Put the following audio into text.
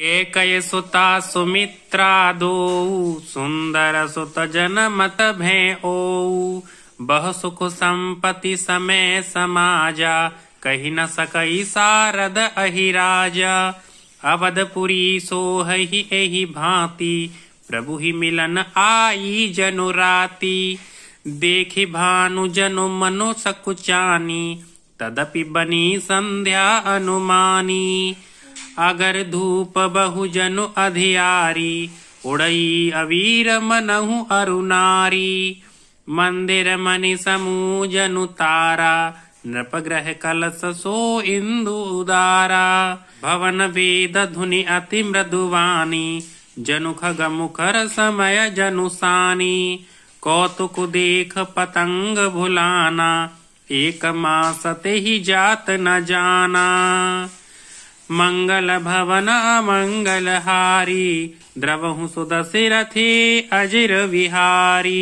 सुता सुमित्रादो सुंदर सुत जन मत भे ओ बह सुख संपति समय समाजा कही न सकई सारद अहिराजा अवधपुरी सोहि एहि भांति प्रभु ही मिलन आई जनु राति देखि भानु जनु मनु सकुचानी तदपि बनी संध्या अनुमानी अगर धूप बहु जनु अधियारी उड़ई अवीर मनहु अरुनारी मंदिर मणि समूह जनु तारा नृप ग्रह कलश सो इंदु उदारा भवन वेद धुनि अति मृदुवानी जनु खग मुखर समय जनु सानी कौतुक देख पतंग भुलाना एक मास ते ही जात न जाना मंगल भवना मङ्गलहारी द्रवहु सुदसि रथे अजिर विहारी